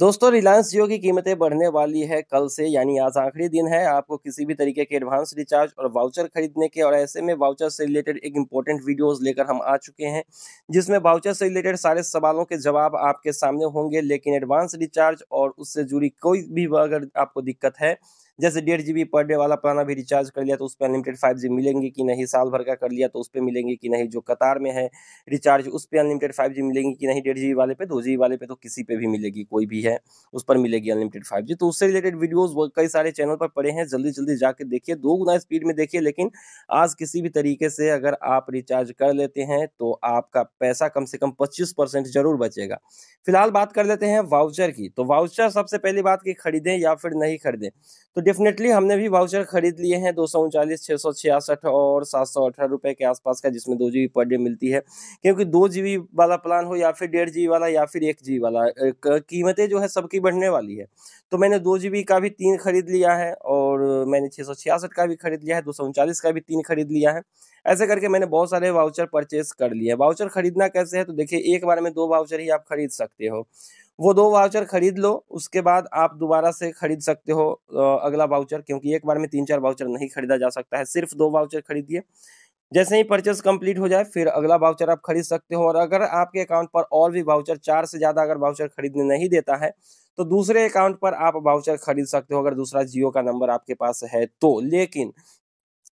दोस्तों रिलायंस जियो की कीमतें बढ़ने वाली है कल से यानी आज आखिरी दिन है आपको किसी भी तरीके के एडवांस रिचार्ज और वाउचर खरीदने के और ऐसे में वाउचर से रिलेटेड एक इम्पोर्टेंट वीडियोस लेकर हम आ चुके हैं जिसमें वाउचर से रिलेटेड सारे सवालों के जवाब आपके सामने होंगे लेकिन एडवांस रिचार्ज और उससे जुड़ी कोई भी अगर आपको दिक्कत है जैसे डेढ़ जी पर डे वाला प्लान अभी रिचार्ज कर लिया तो उस पर अनलिमिटेड फाइव जी मिलेंगे कि नहीं साल भर का कर लिया तो उस पर मिलेंगे कि नहीं जो कतार में है रिचार्ज उस पर अनलिमिटेड फाइव जी मिलेंगी कि नहीं डेढ़ वाले पे दो जी वाले पे तो किसी पे भी मिलेगी कोई भी है उस पर मिलेगी अनलिमिटेड फाइव तो उससे रिलेटेड वीडियोज कई सारे चैनल पर पड़े हैं जल्दी जल्दी जाके देखिए दो गुना स्पीड में देखिए लेकिन आज किसी भी तरीके से अगर आप रिचार्ज कर लेते हैं तो आपका पैसा कम से कम पच्चीस परसेंट जरूर बचेगा फिलहाल बात कर लेते हैं वाउचर की तो वाउचर सबसे पहली बात की खरीदें या फिर नहीं खरीदें तो डेफिनेटली हमने भी वाउचर खरीद लिए हैं दो सौ उनचालीस छः सौ छियासठ और सात सौ अठारह रुपये के आसपास का जिसमें दो जी पर डे मिलती है क्योंकि दो जी वाला प्लान हो या फिर डेढ़ जी वाला या फिर एक जी वाला कीमतें जो है सबकी बढ़ने वाली है तो मैंने दो जी का भी तीन खरीद लिया है और मैंने छः सौ छियासठ का भी खरीद लिया है दो सौ उनचालीस का भी तीन खरीद लिया है ऐसे करके मैंने बहुत सारे वाउचर परचेस कर लिए वाउचर खरीदना कैसे है तो देखिए एक बार में दो वाउचर ही आप खरीद सकते हो वो दो वाउचर खरीद लो उसके बाद आप दोबारा से खरीद सकते हो अगला वाउचर क्योंकि एक बार में तीन चार वाउचर नहीं खरीदा जा सकता है सिर्फ दो वाउचर खरीदिए जैसे ही परचेस कंप्लीट हो जाए फिर अगला वाउचर आप खरीद सकते हो और अगर आपके अकाउंट पर और भी वाउचर चार से ज़्यादा अगर वाउचर खरीदने नहीं देता है तो दूसरे अकाउंट पर आप वाउचर खरीद सकते हो अगर दूसरा जियो का नंबर आपके पास है तो लेकिन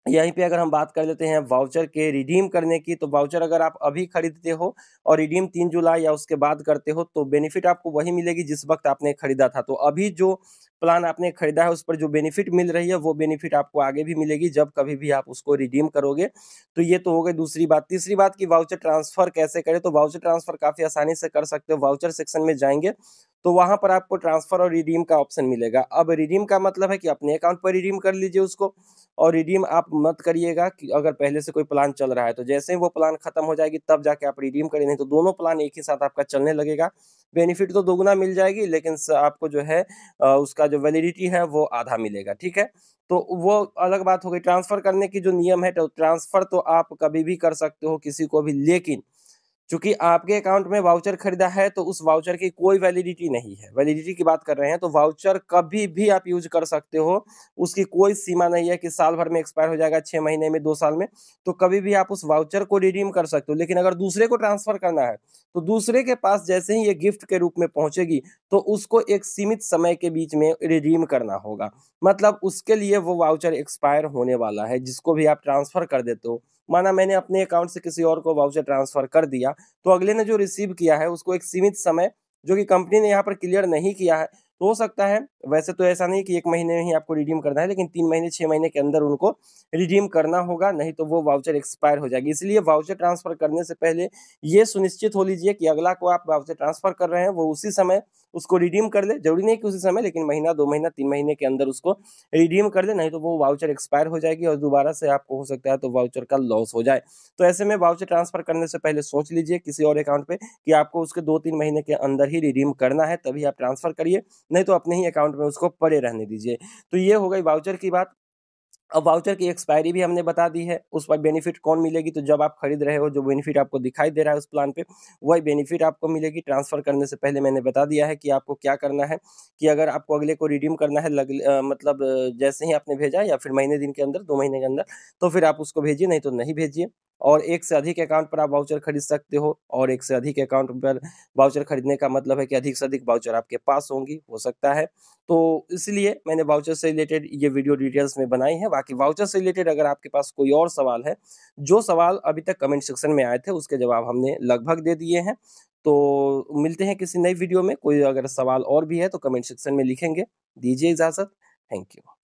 यहीं पे अगर हम बात कर लेते हैं वाउचर के रिडीम करने की तो वाउचर अगर आप अभी खरीदते हो और रिडीम तीन जुलाई या उसके बाद करते हो तो बेनिफिट आपको वही मिलेगी जिस वक्त आपने खरीदा था तो अभी जो प्लान आपने खरीदा है उस पर जो बेनिफिट मिल रही है वो बेनिफिट आपको आगे भी मिलेगी जब कभी भी आप उसको रिडीम करोगे तो ये तो हो गई दूसरी बात तीसरी बात की वाउचर ट्रांसफर कैसे करें तो वाउचर ट्रांसफर काफी आसानी से कर सकते हो वाउचर सेक्शन में जाएंगे तो वहां पर आपको ट्रांसफर और रिडीम का ऑप्शन मिलेगा अब रिडीम का मतलब है कि अपने अकाउंट पर रिडीम कर लीजिए उसको और रिडीम आप मत करिएगा कि अगर पहले से कोई प्लान चल रहा है तो जैसे ही वो प्लान खत्म हो जाएगी तब जाके आप रिडीम करेंगे नहीं तो दोनों प्लान एक ही साथ आपका चलने लगेगा बेनिफिट तो दोगुना मिल जाएगी लेकिन आपको जो है उसका जो वैलिडिटी है वो आधा मिलेगा ठीक है तो वो अलग बात हो गई ट्रांसफर करने की जो नियम है तो ट्रांसफर तो आप कभी भी कर सकते हो किसी को भी लेकिन चूंकि आपके अकाउंट में वाउचर खरीदा है तो उस वाउचर की कोई वैलिडिटी नहीं है वैलिडिटी की बात कर रहे हैं तो वाउचर कभी भी आप यूज कर सकते हो उसकी कोई सीमा नहीं है कि साल भर में एक्सपायर हो जाएगा छह महीने में दो साल में तो कभी भी आप उस वाउचर को रिडीम कर सकते हो लेकिन अगर दूसरे को ट्रांसफर करना है तो दूसरे के पास जैसे ही ये गिफ्ट के रूप में पहुंचेगी तो उसको एक सीमित समय के बीच में रिडीम करना होगा मतलब उसके लिए वो वाउचर एक्सपायर होने वाला है जिसको भी आप ट्रांसफर कर देते हो माना मैंने अपने अकाउंट से किसी और को वाउचर ट्रांसफर कर दिया तो अगले ने जो रिसीव किया है उसको एक सीमित समय जो कि कंपनी ने यहाँ पर क्लियर नहीं किया है तो हो सकता है वैसे तो ऐसा नहीं कि एक महीने में ही आपको रिडीम करना है लेकिन तीन महीने छः महीने के अंदर उनको रिडीम करना होगा नहीं तो वो वाउचर एक्सपायर हो जाएगी इसलिए वाउचर ट्रांसफर करने से पहले ये सुनिश्चित हो लीजिए कि अगला को आप वाउचर ट्रांसफर कर रहे हैं वो उसी समय उसको रिडीम कर ले जरूरी नहीं कि उसी समय लेकिन महीना दो महीना तीन महीने के अंदर उसको रिडीम कर ले नहीं तो वो वाउचर एक्सपायर हो जाएगी और दोबारा से आपको हो सकता है तो वाउचर का लॉस हो जाए तो ऐसे में वाउचर ट्रांसफर करने से पहले सोच लीजिए किसी और अकाउंट पे कि आपको उसके दो तीन महीने के अंदर ही रिडीम करना है तभी आप ट्रांसफर करिए नहीं तो अपने ही अकाउंट में उसको पड़े रहने दीजिए तो ये हो गई वाउचर की बात अब वाउचर की एक्सपायरी भी हमने बता दी है उस पर बेनिफिट कौन मिलेगी तो जब आप खरीद रहे हो जो बेनिफिट आपको दिखाई दे रहा है उस प्लान पे वही बेनिफिट आपको मिलेगी ट्रांसफ़र करने से पहले मैंने बता दिया है कि आपको क्या करना है कि अगर आपको अगले को रिडीम करना है लग, आ, मतलब जैसे ही आपने भेजा या फिर महीने दिन के अंदर दो महीने के अंदर तो फिर आप उसको भेजिए नहीं तो नहीं भेजिए और एक से अधिक अकाउंट पर आप वाउचर खरीद सकते हो और एक से अधिक अकाउंट पर वाउचर खरीदने का मतलब है कि अधिक से अधिक वाउचर आपके पास होंगी हो सकता है तो इसलिए मैंने वाउचर से रिलेटेड ये वीडियो डिटेल्स में बनाई है बाकी वाउचर से रिलेटेड अगर आपके पास कोई और सवाल है जो सवाल अभी तक कमेंट सेक्शन में आए थे उसके जवाब हमने लगभग दे दिए हैं तो मिलते हैं किसी नई वीडियो में कोई अगर सवाल और भी है तो कमेंट सेक्शन में लिखेंगे दीजिए इजाज़त थैंक यू